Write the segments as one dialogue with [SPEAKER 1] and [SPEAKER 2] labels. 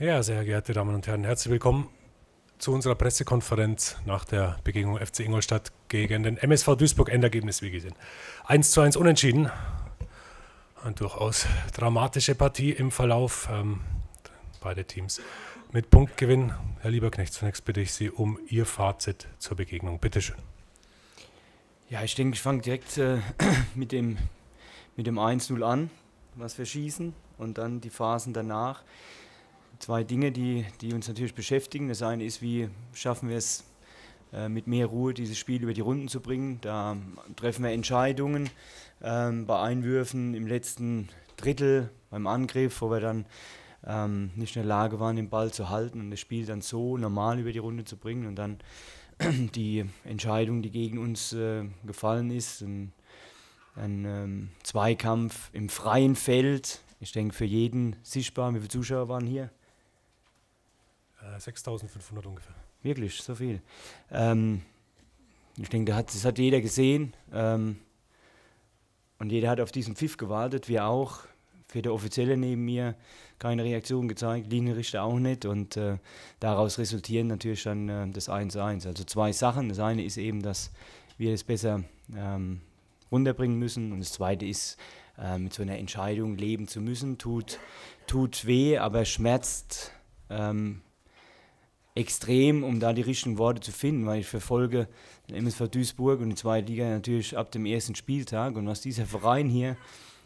[SPEAKER 1] Ja, sehr geehrte Damen und Herren, herzlich willkommen zu unserer Pressekonferenz nach der Begegnung FC Ingolstadt gegen den MSV Duisburg. Endergebnis wie gesehen. 1 zu 1 unentschieden. Eine durchaus dramatische Partie im Verlauf. Ähm, beide Teams mit Punktgewinn. Herr Lieberknecht, zunächst bitte ich Sie um Ihr Fazit zur Begegnung. Bitte schön.
[SPEAKER 2] Ja, ich denke, ich fange direkt äh, mit dem, mit dem 1-0 an, was wir schießen und dann die Phasen danach zwei Dinge, die, die uns natürlich beschäftigen. Das eine ist, wie schaffen wir es äh, mit mehr Ruhe, dieses Spiel über die Runden zu bringen. Da treffen wir Entscheidungen ähm, bei Einwürfen im letzten Drittel, beim Angriff, wo wir dann ähm, nicht in der Lage waren, den Ball zu halten und das Spiel dann so normal über die Runde zu bringen und dann die Entscheidung, die gegen uns äh, gefallen ist, ein, ein ähm, Zweikampf im freien Feld, ich denke für jeden sichtbar, wie viele Zuschauer waren hier?
[SPEAKER 1] 6.500 äh, ungefähr.
[SPEAKER 2] Wirklich, so viel. Ähm, ich denke, das hat jeder gesehen. Ähm, und jeder hat auf diesen Pfiff gewartet, wir auch. Für der Offizielle neben mir keine Reaktion gezeigt, Linienrichter auch nicht. Und äh, daraus resultieren natürlich dann äh, das 1-1. Also zwei Sachen. Das eine ist eben, dass wir es besser ähm, runterbringen müssen. Und das zweite ist, äh, mit so einer Entscheidung leben zu müssen. Tut, tut weh, aber schmerzt ähm, extrem, um da die richtigen Worte zu finden, weil ich verfolge den MSV Duisburg und die zweite Liga natürlich ab dem ersten Spieltag und was dieser Verein hier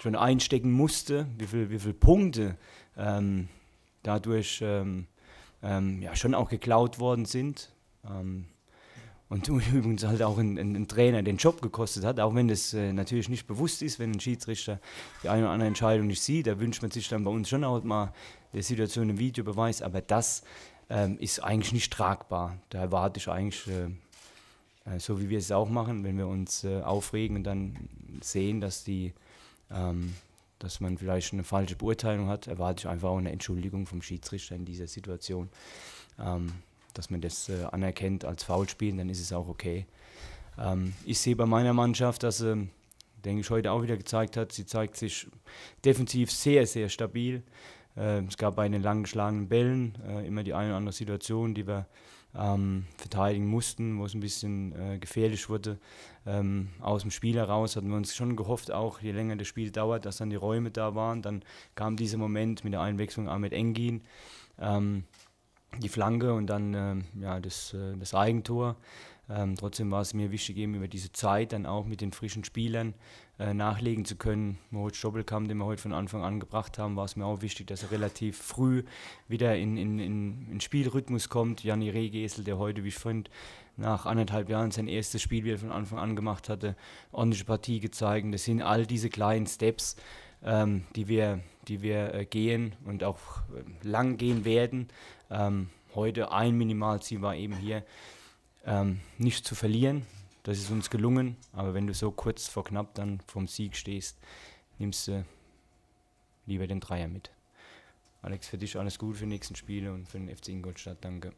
[SPEAKER 2] schon einstecken musste, wie viele wie viel Punkte ähm, dadurch ähm, ähm, ja, schon auch geklaut worden sind. Ähm, und übrigens halt auch ein, ein, ein, Trainer den Job gekostet hat, auch wenn das äh, natürlich nicht bewusst ist, wenn ein Schiedsrichter die eine oder andere Entscheidung nicht sieht, da wünscht man sich dann bei uns schon auch mal der Situation im Videobeweis, aber das ähm, ist eigentlich nicht tragbar. Da erwarte ich eigentlich, äh, äh, so wie wir es auch machen, wenn wir uns äh, aufregen und dann sehen, dass, die, ähm, dass man vielleicht eine falsche Beurteilung hat, erwarte ich einfach auch eine Entschuldigung vom Schiedsrichter in dieser Situation. Ähm, dass man das äh, anerkennt als Foulspiel, dann ist es auch okay. Ähm, ich sehe bei meiner Mannschaft, dass sie, ähm, denke ich, heute auch wieder gezeigt hat, sie zeigt sich defensiv sehr, sehr stabil. Ähm, es gab bei den lang geschlagenen Bällen äh, immer die eine oder andere Situation, die wir ähm, verteidigen mussten, wo es ein bisschen äh, gefährlich wurde. Ähm, aus dem Spiel heraus hatten wir uns schon gehofft, auch je länger das Spiel dauert, dass dann die Räume da waren. Dann kam dieser Moment mit der Einwechslung Ahmed Engin, ähm, die Flanke und dann äh, ja, das, äh, das Eigentor. Ähm, trotzdem war es mir wichtig, eben über diese Zeit dann auch mit den frischen Spielern äh, nachlegen zu können. Moritz Stoppelkamp, den wir heute von Anfang an gebracht haben, war es mir auch wichtig, dass er relativ früh wieder in, in, in, in Spielrhythmus kommt. Janni Rehgesel, der heute, wie ich finde, nach anderthalb Jahren sein erstes Spiel wieder von Anfang an gemacht hatte, ordentliche Partie gezeigt. Das sind all diese kleinen Steps, ähm, die wir, die wir äh, gehen und auch äh, lang gehen werden. Ähm, heute ein Minimalziel war eben hier ähm, nicht zu verlieren. Das ist uns gelungen, aber wenn du so kurz vor knapp dann vom Sieg stehst, nimmst du lieber den Dreier mit. Alex, für dich alles gut für die nächsten Spiele und für den FC Ingolstadt. Danke.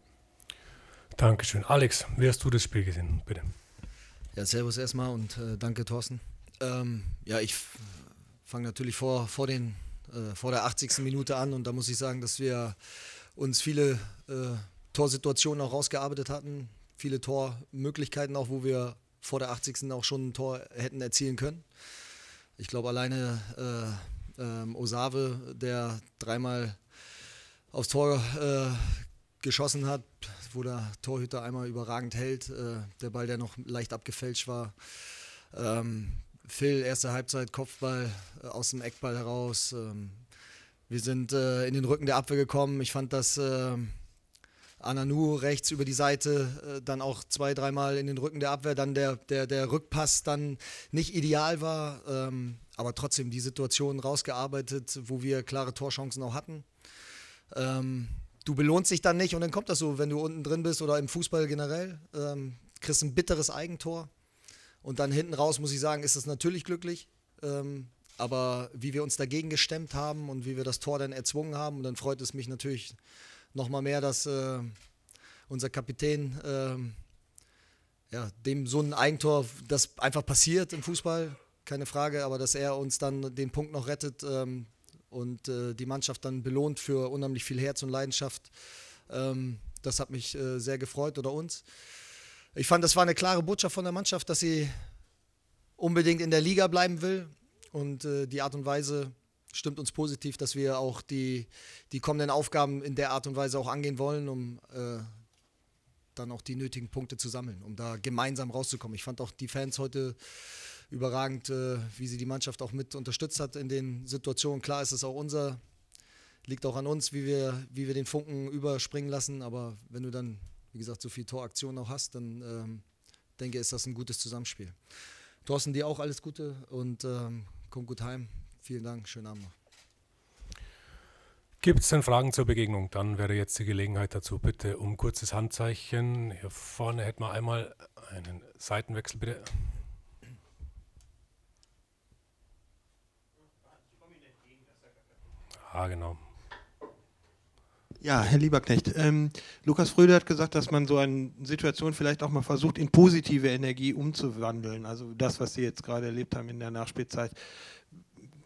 [SPEAKER 1] Dankeschön. Alex, wie hast du das Spiel gesehen? Bitte.
[SPEAKER 2] Ja, servus
[SPEAKER 3] erstmal und äh, danke, Thorsten. Ähm, ja, ich fange natürlich vor, vor, den, äh, vor der 80. Minute an und da muss ich sagen, dass wir uns viele äh, Torsituationen auch rausgearbeitet hatten viele Tormöglichkeiten auch, wo wir vor der 80. auch schon ein Tor hätten erzielen können. Ich glaube, alleine äh, äh, Osave, der dreimal aufs Tor äh, geschossen hat, wo der Torhüter einmal überragend hält, äh, der Ball, der noch leicht abgefälscht war. Ähm, Phil, erste Halbzeit, Kopfball äh, aus dem Eckball heraus. Ähm, wir sind äh, in den Rücken der Abwehr gekommen. Ich fand, dass ähm, Ananu rechts über die Seite, äh, dann auch zwei, dreimal in den Rücken der Abwehr, dann der, der, der Rückpass dann nicht ideal war, ähm, aber trotzdem die Situation rausgearbeitet, wo wir klare Torchancen auch hatten. Ähm, du belohnst dich dann nicht und dann kommt das so, wenn du unten drin bist oder im Fußball generell, ähm, kriegst ein bitteres Eigentor und dann hinten raus, muss ich sagen, ist das natürlich glücklich. Ähm, aber wie wir uns dagegen gestemmt haben und wie wir das Tor dann erzwungen haben, und dann freut es mich natürlich nochmal mehr, dass äh, unser Kapitän äh, ja, dem so ein Eigentor, das einfach passiert im Fußball, keine Frage, aber dass er uns dann den Punkt noch rettet ähm, und äh, die Mannschaft dann belohnt für unheimlich viel Herz und Leidenschaft, ähm, das hat mich äh, sehr gefreut oder uns. Ich fand, das war eine klare Botschaft von der Mannschaft, dass sie unbedingt in der Liga bleiben will und äh, die Art und Weise, stimmt uns positiv, dass wir auch die, die kommenden Aufgaben in der Art und Weise auch angehen wollen, um äh, dann auch die nötigen Punkte zu sammeln, um da gemeinsam rauszukommen. Ich fand auch die Fans heute überragend, äh, wie sie die Mannschaft auch mit unterstützt hat in den Situationen. Klar ist es auch unser, liegt auch an uns, wie wir, wie wir den Funken überspringen lassen. Aber wenn du dann, wie gesagt, so viel Toraktion auch hast, dann ähm, denke ich, ist das ein gutes Zusammenspiel. Thorsten, dir auch alles Gute und ähm, komm gut heim. Vielen Dank, schönen Abend noch.
[SPEAKER 1] Gibt es denn Fragen zur Begegnung? Dann wäre jetzt die Gelegenheit dazu. Bitte um kurzes Handzeichen. Hier vorne hätten wir einmal einen Seitenwechsel, bitte. Ah, genau. Ja, Herr Lieberknecht, ähm, Lukas Fröde hat gesagt, dass man so eine Situation vielleicht auch mal versucht, in positive Energie umzuwandeln. Also das, was Sie jetzt gerade erlebt haben in der Nachspielzeit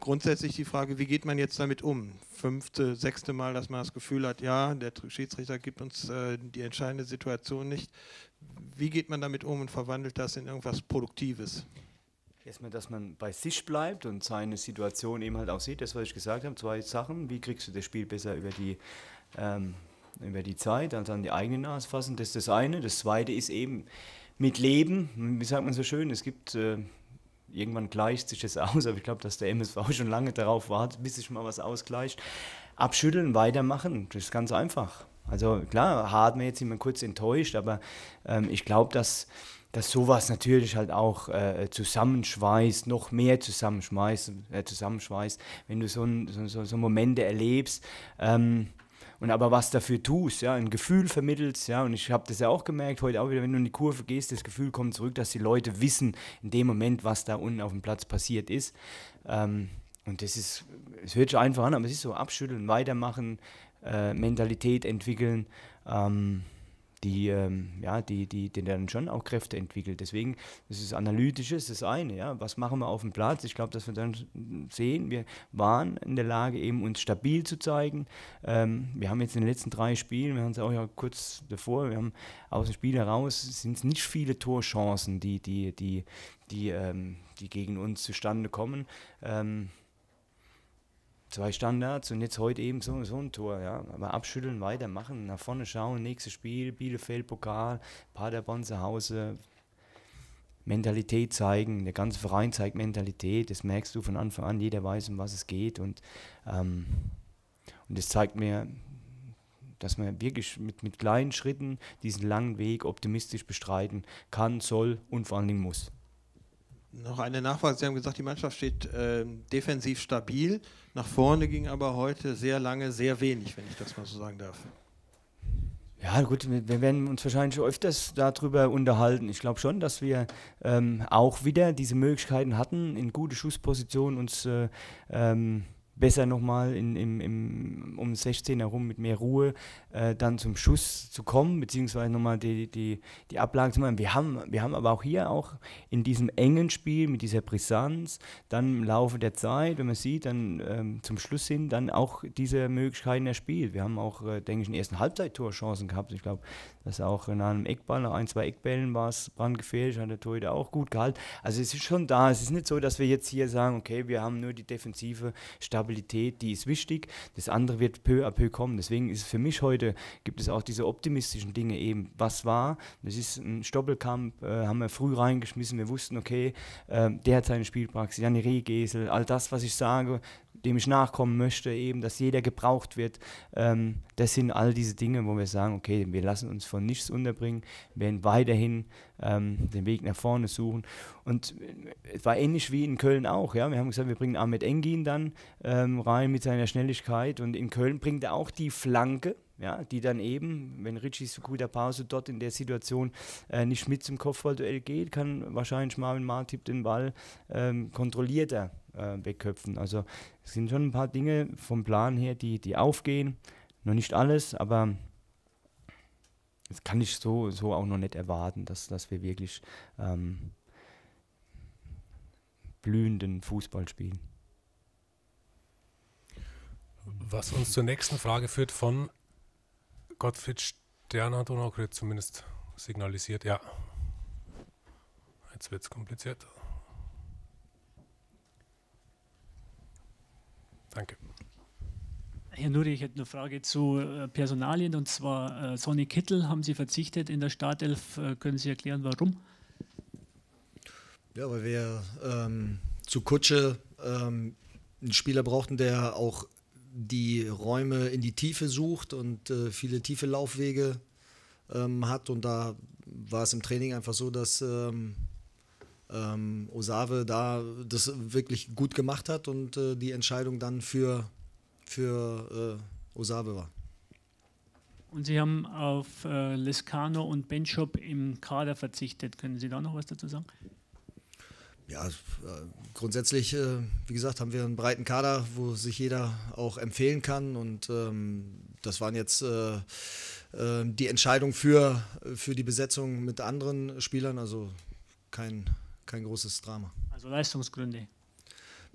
[SPEAKER 1] grundsätzlich die Frage, wie geht man jetzt damit um? Fünfte, sechste Mal, dass man das Gefühl hat, ja, der Schiedsrichter gibt uns äh, die entscheidende Situation nicht. Wie geht man damit um und verwandelt das in irgendwas Produktives?
[SPEAKER 2] Erstmal, dass man bei sich bleibt und seine Situation eben halt auch sieht, das, was ich gesagt habe, zwei Sachen. Wie kriegst du das Spiel besser über die, ähm, über die Zeit, also an die eigene Nase fassen, das ist das eine. Das zweite ist eben mit Leben, wie sagt man so schön, es gibt... Äh, irgendwann gleicht sich das aus, aber ich glaube, dass der MSV schon lange darauf wartet, bis sich mal was ausgleicht. Abschütteln, weitermachen, das ist ganz einfach. Also klar, hat mir jetzt immer kurz enttäuscht, aber ähm, ich glaube, dass, dass sowas natürlich halt auch äh, zusammenschweißt, noch mehr zusammenschmeißt, äh, zusammenschweißt, wenn du so, ein, so, so, so Momente erlebst. Ähm, und aber was dafür tust, ja, ein Gefühl vermittelst, ja, und ich habe das ja auch gemerkt, heute auch wieder, wenn du in die Kurve gehst, das Gefühl kommt zurück, dass die Leute wissen in dem Moment, was da unten auf dem Platz passiert ist. Ähm, und das ist, es hört sich einfach an, aber es ist so abschütteln, weitermachen, äh, Mentalität entwickeln. Ähm, die, ähm, ja, die, die, die dann schon auch Kräfte entwickelt. Deswegen, das ist analytisches, das eine, ja, was machen wir auf dem Platz? Ich glaube, dass wir dann sehen, wir waren in der Lage, eben uns stabil zu zeigen. Ähm, wir haben jetzt in den letzten drei Spielen, wir haben es auch ja kurz davor, wir haben aus dem Spiel heraus, sind es nicht viele Torchancen, die, die, die, die, ähm, die gegen uns zustande kommen. Ähm, zwei Standards und jetzt heute eben so, so ein Tor. Ja. Aber abschütteln, weitermachen, nach vorne schauen, nächstes Spiel, Bielefeld, Pokal, Paderborn zu Hause. Mentalität zeigen, der ganze Verein zeigt Mentalität, das merkst du von Anfang an, jeder weiß, um was es geht und, ähm, und das zeigt mir, dass man wirklich mit, mit kleinen Schritten diesen langen Weg optimistisch bestreiten kann, soll und vor allen Dingen muss.
[SPEAKER 1] Noch eine Nachfrage. Sie haben gesagt, die Mannschaft steht äh, defensiv stabil. Nach vorne ging aber heute sehr lange sehr wenig, wenn ich das mal so sagen darf.
[SPEAKER 2] Ja, gut, wir werden uns wahrscheinlich öfters darüber unterhalten. Ich glaube schon, dass wir ähm, auch wieder diese Möglichkeiten hatten, in gute Schusspositionen uns äh, ähm, besser nochmal in, im, im, um 16 herum mit mehr Ruhe äh, dann zum Schuss zu kommen, beziehungsweise nochmal die, die, die Ablage zu machen. Wir haben, wir haben aber auch hier auch in diesem engen Spiel mit dieser Brisanz dann im Laufe der Zeit, wenn man sieht, dann ähm, zum Schluss hin, dann auch diese Möglichkeiten erspielt. Wir haben auch, äh, denke ich, in der ersten Halbzeittor Chancen gehabt. Ich glaube, dass auch in einem Eckball, nach ein, zwei Eckbällen war es brandgefährlich, hat der Torhüter auch gut gehalten. Also es ist schon da. Es ist nicht so, dass wir jetzt hier sagen, okay, wir haben nur die defensive Stabilität Stabilität, die ist wichtig. Das andere wird peu à peu kommen. Deswegen ist für mich heute, gibt es auch diese optimistischen Dinge eben. Was war? Das ist ein Stoppelkampf, äh, haben wir früh reingeschmissen. Wir wussten, okay, äh, der hat seine Spielpraxis, Janne Rehgesel, all das, was ich sage, dem ich nachkommen möchte, eben, dass jeder gebraucht wird. Ähm, das sind all diese Dinge, wo wir sagen, okay, wir lassen uns von nichts unterbringen, werden weiterhin ähm, den Weg nach vorne suchen. Und äh, es war ähnlich wie in Köln auch. Ja? Wir haben gesagt, wir bringen Ahmed Engin dann ähm, rein mit seiner Schnelligkeit. Und in Köln bringt er auch die Flanke, ja, die dann eben, wenn Richie guter Pause dort in der Situation äh, nicht mit zum Kopfballduell geht, kann wahrscheinlich Marvin Martip den Ball ähm, kontrollierter äh, wegköpfen. Also es sind schon ein paar Dinge vom Plan her, die, die aufgehen. Noch nicht alles, aber das kann ich so, so auch noch nicht erwarten, dass, dass wir wirklich ähm, blühenden Fußball spielen.
[SPEAKER 1] Was uns zur nächsten Frage führt von Gottfried Stern hat Donaukret zumindest signalisiert. Ja, jetzt wird es kompliziert.
[SPEAKER 2] Danke. Herr Nuri, ich hätte eine Frage zu äh, Personalien und zwar äh, Sonny Kittel haben Sie verzichtet in der Startelf. Äh, können Sie erklären, warum?
[SPEAKER 3] Ja, weil wir ähm, zu Kutsche ähm, einen Spieler brauchten, der auch die Räume in die Tiefe sucht und äh, viele tiefe Laufwege ähm, hat. Und da war es im Training einfach so, dass ähm, ähm, Osave da das wirklich gut gemacht hat und äh, die Entscheidung dann für, für äh, Osave war.
[SPEAKER 2] Und Sie haben auf äh, Lescano und Benchop im Kader verzichtet. Können Sie da noch was dazu sagen?
[SPEAKER 3] Ja, äh, grundsätzlich, äh, wie gesagt, haben wir einen breiten Kader, wo sich jeder auch empfehlen kann. Und ähm, das waren jetzt äh, äh die Entscheidung für, für die Besetzung mit anderen Spielern. Also kein kein großes Drama.
[SPEAKER 2] Also Leistungsgründe.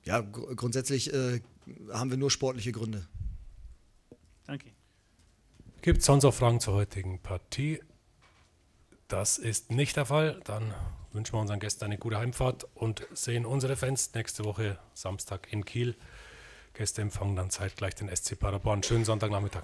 [SPEAKER 3] Ja, gr grundsätzlich äh, haben wir nur sportliche Gründe. Danke.
[SPEAKER 1] Gibt es sonst noch Fragen zur heutigen Partie? Das ist nicht der Fall. Dann wünschen wir unseren Gästen eine gute Heimfahrt und sehen unsere Fans nächste Woche Samstag in Kiel. Gäste empfangen dann zeitgleich den SC Paderborn. Schönen Sonntagnachmittag.